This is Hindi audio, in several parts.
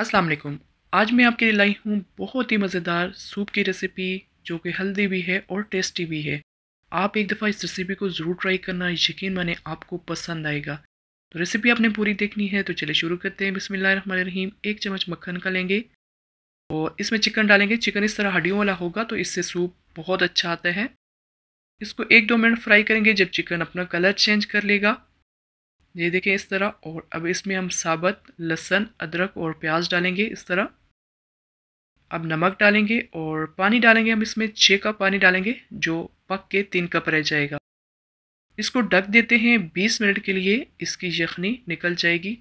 अस्सलाम वालेकुम आज मैं आपके लिए लाई हूँ बहुत ही मज़ेदार सूप की रेसिपी जो कि हेल्दी भी है और टेस्टी भी है आप एक दफ़ा इस रेसिपी को ज़रूर ट्राई करना यकीन माने आपको पसंद आएगा तो रेसिपी आपने पूरी देखनी है तो चलिए शुरू करते हैं बिसमीम एक चम्मच मक्खन का लेंगे और इसमें चिकन डालेंगे चिकन इस तरह हड्डियों वाला होगा तो इससे सूप बहुत अच्छा आता है इसको एक दो मिनट फ्राई करेंगे जब चिकन अपना कलर चेंज कर लेगा ये देखें इस तरह और अब इसमें हम साबत लहसन अदरक और प्याज डालेंगे इस तरह अब नमक डालेंगे और पानी डालेंगे हम इसमें छः कप पानी डालेंगे जो पक के तीन कप रह जाएगा इसको ढक देते हैं बीस मिनट के लिए इसकी यखनी निकल जाएगी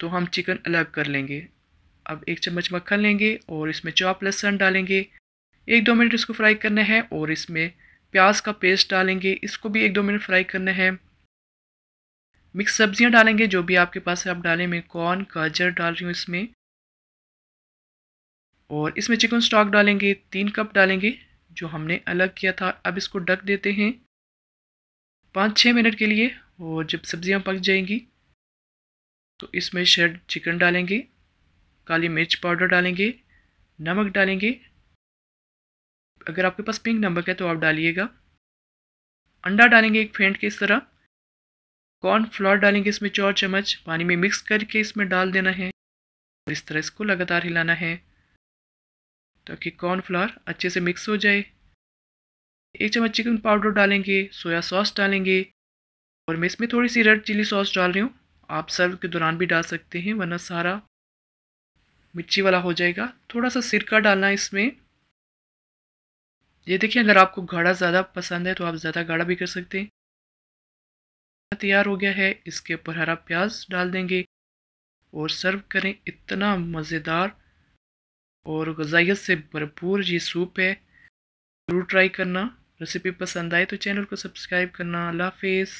तो हम चिकन अलग कर लेंगे अब एक चम्मच मक्खन लेंगे और इसमें चॉप लहसन डालेंगे एक दो मिनट इसको फ्राई करना है और इसमें प्याज का पेस्ट डालेंगे इसको भी एक दो मिनट फ्राई करना है मिक्स सब्जियां डालेंगे जो भी आपके पास है आप डालें मैं कॉर्न गाजर डाल रही हूँ इसमें और इसमें चिकन स्टॉक डालेंगे तीन कप डालेंगे जो हमने अलग किया था अब इसको ढक देते हैं पाँच छः मिनट के लिए और जब सब्जियां पक जाएंगी तो इसमें शेड चिकन डालेंगे काली मिर्च पाउडर डालेंगे नमक डालेंगे अगर आपके पास पिंक नमक है तो आप डालिएगा अंडा डालेंगे एक फेंट के इस तरह कॉर्न फ्लोर डालेंगे इसमें चार चम्मच पानी में मिक्स करके इसमें डाल देना है और इस तरह इसको लगातार हिलाना है ताकि कॉर्न फ्लोर अच्छे से मिक्स हो जाए एक चम्मच चिकन पाउडर डालेंगे सोया सॉस डालेंगे और मैं इसमें थोड़ी सी रेड चिली सॉस डाल रही हूँ आप सर्व के दौरान भी डाल सकते हैं वरना सारा मिर्ची वाला हो जाएगा थोड़ा सा सिरका डालना है इसमें ये देखिए अगर आपको गाढ़ा ज़्यादा पसंद है तो आप ज़्यादा गाढ़ा भी कर सकते हैं तैयार हो गया है इसके ऊपर हरा प्याज डाल देंगे और सर्व करें इतना मज़ेदार और गजाइत से भरपूर ये सूप है ज़रूर ट्राई करना रेसिपी पसंद आए तो चैनल को सब्सक्राइब करना अल्लाह हाफिज़